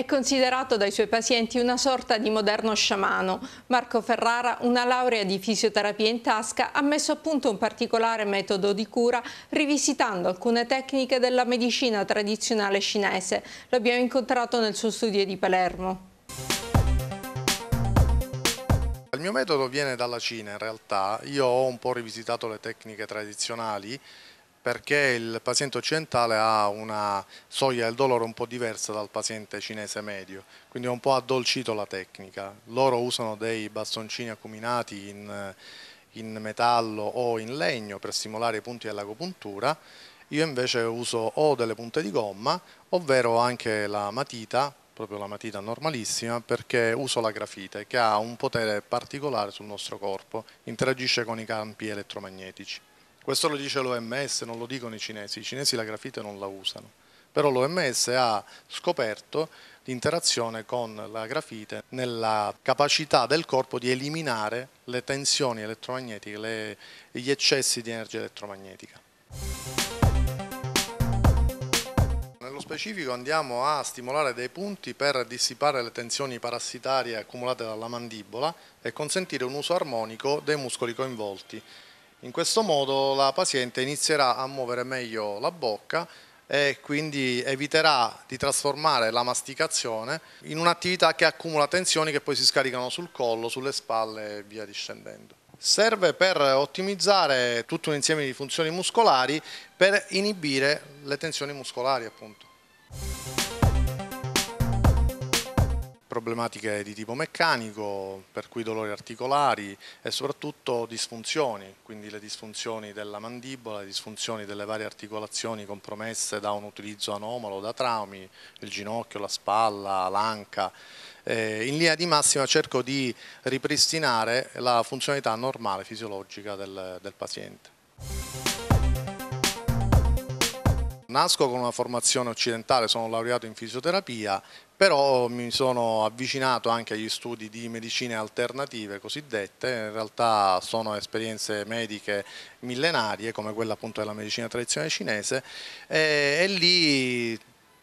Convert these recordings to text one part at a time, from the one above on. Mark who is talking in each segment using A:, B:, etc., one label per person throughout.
A: È considerato dai suoi pazienti una sorta di moderno sciamano. Marco Ferrara, una laurea di fisioterapia in tasca, ha messo a punto un particolare metodo di cura rivisitando alcune tecniche della medicina tradizionale cinese. L'abbiamo incontrato nel suo studio di Palermo. Il mio metodo viene dalla Cina in realtà, io ho un po' rivisitato le tecniche tradizionali perché il paziente occidentale ha una soglia del dolore un po' diversa dal paziente cinese medio, quindi è un po' addolcito la tecnica. Loro usano dei bastoncini acuminati in, in metallo o in legno per stimolare i punti dell'agopuntura, io invece uso o delle punte di gomma, ovvero anche la matita, proprio la matita normalissima, perché uso la grafite che ha un potere particolare sul nostro corpo, interagisce con i campi elettromagnetici. Questo lo dice l'OMS, non lo dicono i cinesi, i cinesi la grafite non la usano, però l'OMS ha scoperto l'interazione con la grafite nella capacità del corpo di eliminare le tensioni elettromagnetiche, le, gli eccessi di energia elettromagnetica. Nello specifico andiamo a stimolare dei punti per dissipare le tensioni parassitarie accumulate dalla mandibola e consentire un uso armonico dei muscoli coinvolti. In questo modo la paziente inizierà a muovere meglio la bocca e quindi eviterà di trasformare la masticazione in un'attività che accumula tensioni che poi si scaricano sul collo, sulle spalle e via discendendo. Serve per ottimizzare tutto un insieme di funzioni muscolari per inibire le tensioni muscolari appunto problematiche di tipo meccanico, per cui dolori articolari e soprattutto disfunzioni, quindi le disfunzioni della mandibola, le disfunzioni delle varie articolazioni compromesse da un utilizzo anomalo, da traumi, il ginocchio, la spalla, l'anca. Eh, in linea di massima cerco di ripristinare la funzionalità normale fisiologica del, del paziente. Nasco con una formazione occidentale, sono laureato in fisioterapia, però mi sono avvicinato anche agli studi di medicine alternative cosiddette, in realtà sono esperienze mediche millenarie come quella appunto della medicina tradizionale cinese e, e lì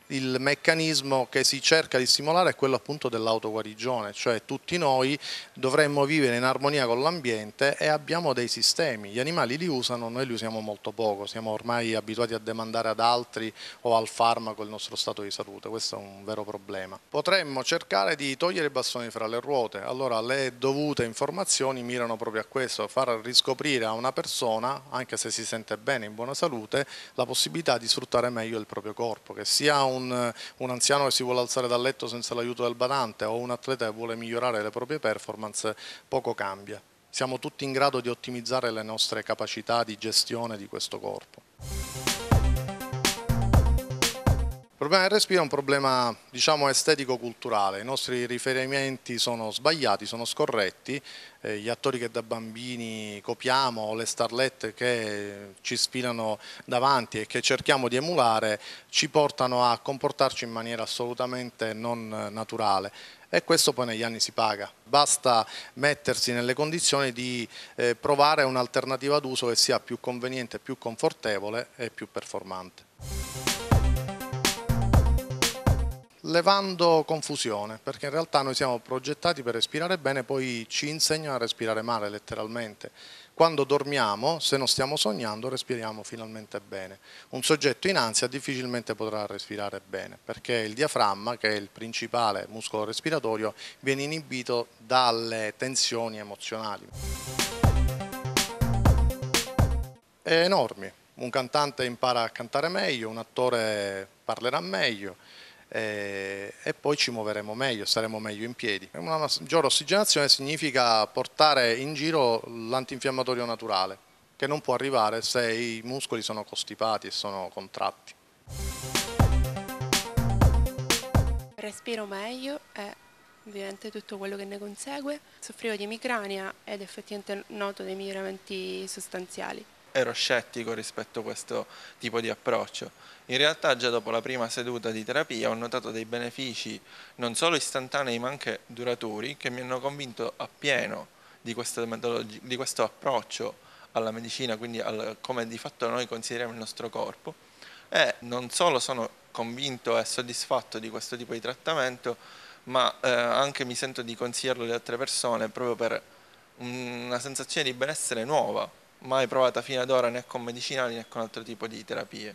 A: il meccanismo che si cerca di stimolare è quello appunto dell'autoguarigione, cioè tutti noi dovremmo vivere in armonia con l'ambiente e abbiamo dei sistemi, gli animali li usano, noi li usiamo molto poco, siamo ormai abituati a demandare ad altri o al farmaco il nostro stato di salute, questo è un vero problema. Potremmo cercare di togliere i bastoni fra le ruote, allora le dovute informazioni mirano proprio a questo, far riscoprire a una persona, anche se si sente bene, in buona salute, la possibilità di sfruttare meglio il proprio corpo, che sia un un, un anziano che si vuole alzare dal letto senza l'aiuto del badante o un atleta che vuole migliorare le proprie performance, poco cambia. Siamo tutti in grado di ottimizzare le nostre capacità di gestione di questo corpo. Il problema del respiro è un problema diciamo, estetico-culturale, i nostri riferimenti sono sbagliati, sono scorretti, eh, gli attori che da bambini copiamo, le starlette che ci sfilano davanti e che cerchiamo di emulare ci portano a comportarci in maniera assolutamente non naturale e questo poi negli anni si paga. Basta mettersi nelle condizioni di eh, provare un'alternativa d'uso che sia più conveniente, più confortevole e più performante levando confusione, perché in realtà noi siamo progettati per respirare bene, poi ci insegnano a respirare male letteralmente. Quando dormiamo, se non stiamo sognando, respiriamo finalmente bene. Un soggetto in ansia difficilmente potrà respirare bene, perché il diaframma, che è il principale muscolo respiratorio, viene inibito dalle tensioni emozionali. È enorme. Un cantante impara a cantare meglio, un attore parlerà meglio, eh, e, poi ci muoveremo meglio, staremo meglio in piedi. Una maggiore ossigenazione significa portare in giro l'antinfiammatorio naturale che non può arrivare se i muscoli sono costipati e sono contratti. Respiro meglio e ovviamente tutto quello che ne consegue. Soffrivo di emicrania ed effettivamente noto dei miglioramenti sostanziali ero scettico rispetto a questo tipo di approccio. In realtà già dopo la prima seduta di terapia ho notato dei benefici non solo istantanei ma anche duraturi che mi hanno convinto appieno di questo, di questo approccio alla medicina, quindi al, come di fatto noi consideriamo il nostro corpo e non solo sono convinto e soddisfatto di questo tipo di trattamento ma eh, anche mi sento di consigliarlo alle altre persone proprio per una sensazione di benessere nuova mai provata fino ad ora né con medicinali né con altro tipo di terapie.